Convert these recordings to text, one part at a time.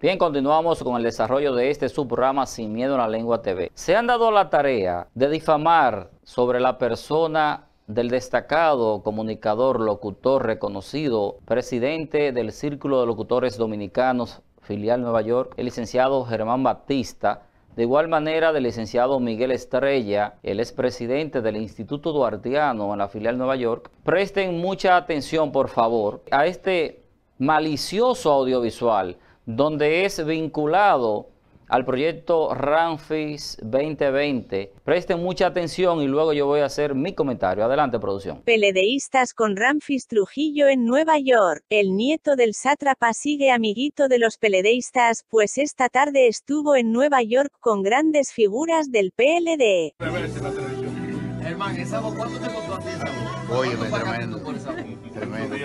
Bien, continuamos con el desarrollo de este subrama Sin Miedo a la Lengua TV. Se han dado la tarea de difamar sobre la persona del destacado comunicador, locutor reconocido, presidente del Círculo de Locutores Dominicanos, filial Nueva York, el licenciado Germán Batista, de igual manera, del licenciado Miguel Estrella, el expresidente del Instituto Duartiano en la filial Nueva York, presten mucha atención, por favor, a este malicioso audiovisual donde es vinculado al proyecto Ramfis 2020. Presten mucha atención y luego yo voy a hacer mi comentario. Adelante, producción. Peledeístas con Ramfis Trujillo en Nueva York. El nieto del sátrapa sigue amiguito de los peledeístas, pues esta tarde estuvo en Nueva York con grandes figuras del PLD.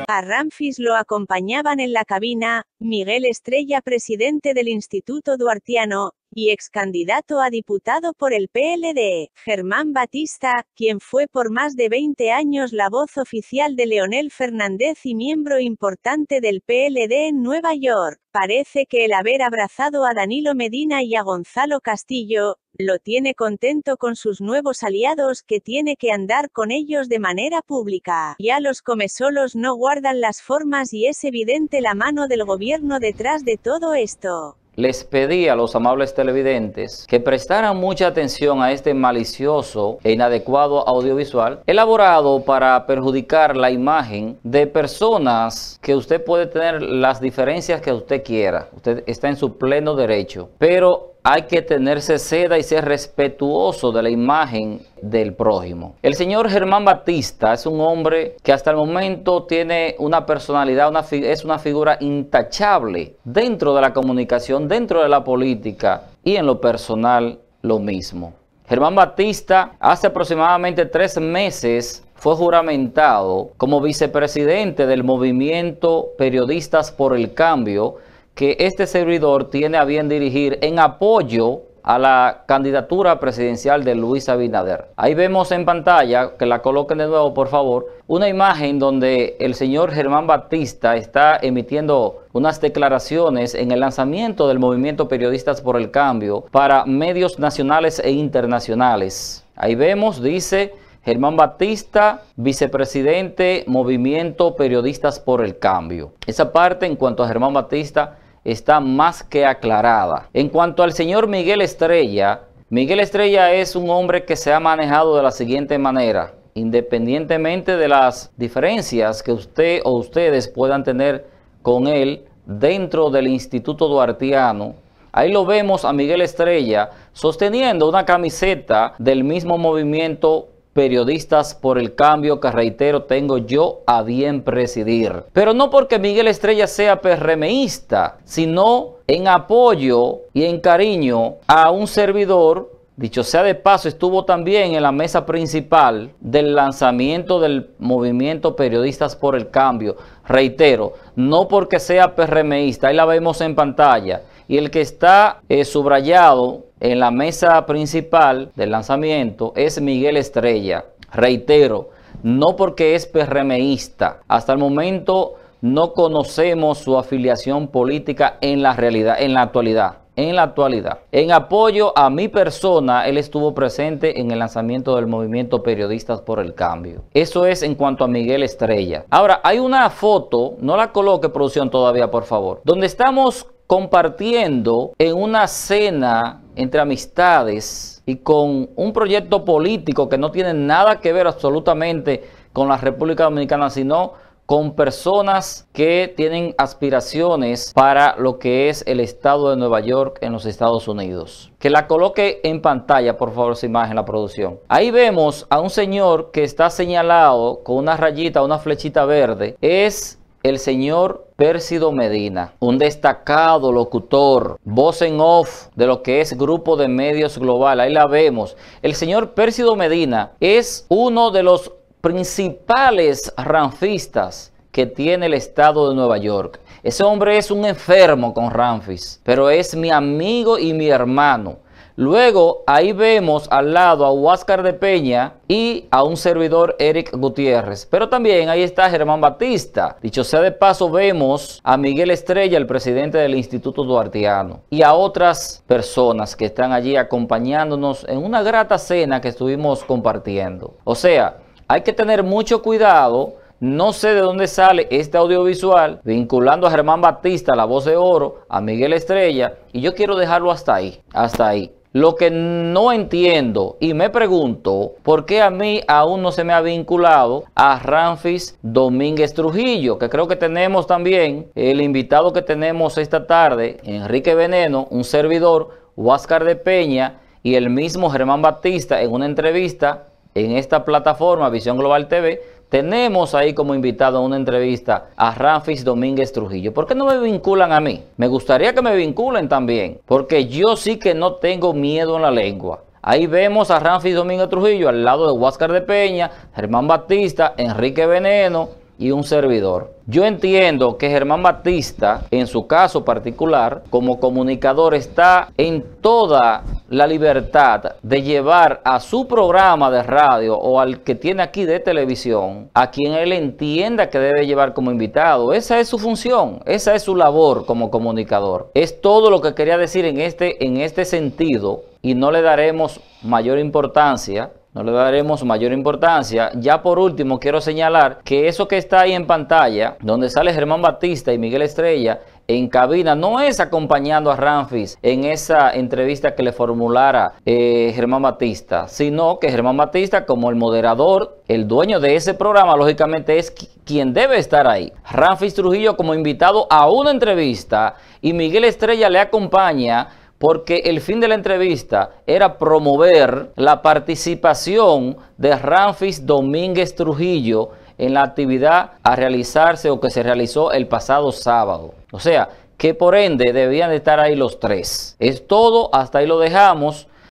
A Ramfis lo acompañaban en la cabina, Miguel Estrella, presidente del Instituto Duartiano, y ex candidato a diputado por el PLD, Germán Batista, quien fue por más de 20 años la voz oficial de Leonel Fernández y miembro importante del PLD en Nueva York. Parece que el haber abrazado a Danilo Medina y a Gonzalo Castillo, lo tiene contento con sus nuevos aliados que tiene que andar con ellos de manera pública. Ya los comesolos no guardan las formas y es evidente la mano del gobierno detrás de todo esto les pedí a los amables televidentes que prestaran mucha atención a este malicioso e inadecuado audiovisual elaborado para perjudicar la imagen de personas que usted puede tener las diferencias que usted quiera. Usted está en su pleno derecho, pero hay que tenerse seda y ser respetuoso de la imagen del prójimo. El señor Germán Batista es un hombre que hasta el momento tiene una personalidad, una es una figura intachable dentro de la comunicación, dentro de la política y en lo personal lo mismo. Germán Batista hace aproximadamente tres meses fue juramentado como vicepresidente del movimiento Periodistas por el Cambio, que este servidor tiene a bien dirigir en apoyo a la candidatura presidencial de Luis Abinader. Ahí vemos en pantalla, que la coloquen de nuevo por favor, una imagen donde el señor Germán Batista está emitiendo unas declaraciones en el lanzamiento del movimiento Periodistas por el Cambio para medios nacionales e internacionales. Ahí vemos, dice... Germán Batista, vicepresidente Movimiento Periodistas por el Cambio. Esa parte en cuanto a Germán Batista está más que aclarada. En cuanto al señor Miguel Estrella, Miguel Estrella es un hombre que se ha manejado de la siguiente manera, independientemente de las diferencias que usted o ustedes puedan tener con él dentro del Instituto Duartiano, Ahí lo vemos a Miguel Estrella sosteniendo una camiseta del mismo movimiento Periodistas por el Cambio que reitero tengo yo a bien presidir. Pero no porque Miguel Estrella sea PRMista, sino en apoyo y en cariño a un servidor Dicho sea de paso, estuvo también en la mesa principal del lanzamiento del movimiento Periodistas por el Cambio. Reitero, no porque sea PRMista, ahí la vemos en pantalla y el que está eh, subrayado en la mesa principal del lanzamiento es Miguel Estrella. Reitero, no porque es PRMista. Hasta el momento no conocemos su afiliación política en la realidad, en la actualidad. En la actualidad, en apoyo a mi persona, él estuvo presente en el lanzamiento del movimiento Periodistas por el Cambio. Eso es en cuanto a Miguel Estrella. Ahora, hay una foto, no la coloque producción todavía, por favor, donde estamos compartiendo en una cena entre amistades y con un proyecto político que no tiene nada que ver absolutamente con la República Dominicana, sino con personas que tienen aspiraciones para lo que es el estado de Nueva York en los Estados Unidos. Que la coloque en pantalla, por favor, esa imagen, la producción. Ahí vemos a un señor que está señalado con una rayita, una flechita verde. Es el señor Pérsido Medina, un destacado locutor, voz en off de lo que es Grupo de Medios Global. Ahí la vemos. El señor Pérsido Medina es uno de los principales ranfistas que tiene el estado de Nueva York. Ese hombre es un enfermo con ranfis, pero es mi amigo y mi hermano. Luego ahí vemos al lado a Huáscar de Peña y a un servidor Eric Gutiérrez. Pero también ahí está Germán Batista. Dicho sea de paso, vemos a Miguel Estrella, el presidente del Instituto Duartiano, y a otras personas que están allí acompañándonos en una grata cena que estuvimos compartiendo. O sea, hay que tener mucho cuidado no sé de dónde sale este audiovisual vinculando a Germán Batista, la voz de oro, a Miguel Estrella, y yo quiero dejarlo hasta ahí, hasta ahí. Lo que no entiendo y me pregunto por qué a mí aún no se me ha vinculado a Ramfis Domínguez Trujillo, que creo que tenemos también el invitado que tenemos esta tarde, Enrique Veneno, un servidor, Huáscar de Peña y el mismo Germán Batista en una entrevista en esta plataforma Visión Global TV tenemos ahí como invitado en una entrevista a Rafis Domínguez Trujillo. ¿Por qué no me vinculan a mí? Me gustaría que me vinculen también, porque yo sí que no tengo miedo en la lengua. Ahí vemos a Ramfis Domínguez Trujillo al lado de Huáscar de Peña, Germán Batista, Enrique Veneno, y un servidor. Yo entiendo que Germán Batista, en su caso particular, como comunicador, está en toda la libertad de llevar a su programa de radio o al que tiene aquí de televisión a quien él entienda que debe llevar como invitado. Esa es su función, esa es su labor como comunicador. Es todo lo que quería decir en este, en este sentido y no le daremos mayor importancia no le daremos mayor importancia. Ya por último quiero señalar que eso que está ahí en pantalla, donde sale Germán Batista y Miguel Estrella en cabina, no es acompañando a Ramfis en esa entrevista que le formulara eh, Germán Batista, sino que Germán Batista como el moderador, el dueño de ese programa, lógicamente es quien debe estar ahí. Ramfis Trujillo como invitado a una entrevista y Miguel Estrella le acompaña porque el fin de la entrevista era promover la participación de Ramfis Domínguez Trujillo en la actividad a realizarse o que se realizó el pasado sábado. O sea, que por ende debían de estar ahí los tres. Es todo, hasta ahí lo dejamos.